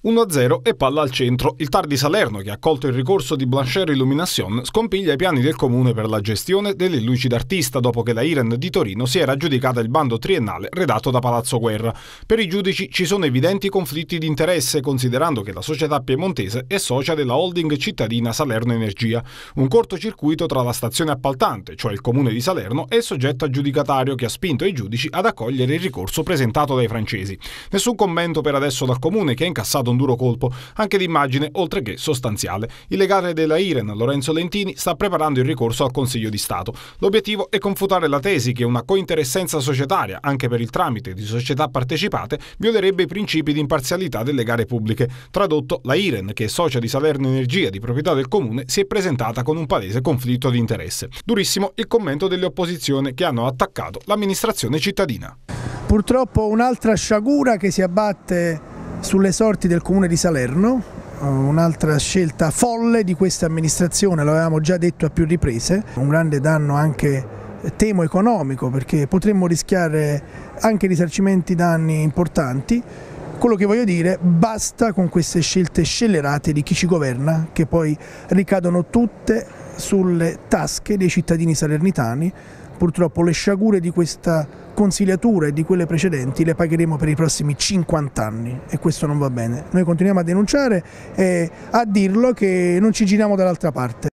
1-0 e palla al centro. Il Tar di Salerno, che ha accolto il ricorso di Blanchero Illumination, scompiglia i piani del comune per la gestione delle luci d'artista dopo che la Iren di Torino si era aggiudicata il bando triennale redatto da Palazzo Guerra. Per i giudici ci sono evidenti conflitti di interesse, considerando che la società piemontese è socia della holding cittadina Salerno Energia. Un cortocircuito tra la stazione appaltante, cioè il comune di Salerno, e il soggetto aggiudicatario che ha spinto i giudici ad accogliere il ricorso presentato dai francesi. Nessun commento per adesso dal comune che ha incassato stato un duro colpo, anche d'immagine oltre che sostanziale. Il legale della IREN, Lorenzo Lentini, sta preparando il ricorso al Consiglio di Stato. L'obiettivo è confutare la tesi che una cointeressenza societaria, anche per il tramite di società partecipate, violerebbe i principi di imparzialità delle gare pubbliche. Tradotto, la IREN, che è socia di Salerno Energia di proprietà del comune, si è presentata con un palese conflitto di interesse. Durissimo il commento delle opposizioni che hanno attaccato l'amministrazione cittadina. Purtroppo un'altra sciagura che si abbatte sulle sorti del comune di Salerno, eh, un'altra scelta folle di questa amministrazione, l'avevamo già detto a più riprese, un grande danno anche eh, temo economico perché potremmo rischiare anche risarcimenti danni importanti. Quello che voglio dire, basta con queste scelte scellerate di chi ci governa, che poi ricadono tutte sulle tasche dei cittadini salernitani. Purtroppo le sciagure di questa consigliatura e di quelle precedenti le pagheremo per i prossimi 50 anni e questo non va bene. Noi continuiamo a denunciare e a dirlo che non ci giriamo dall'altra parte.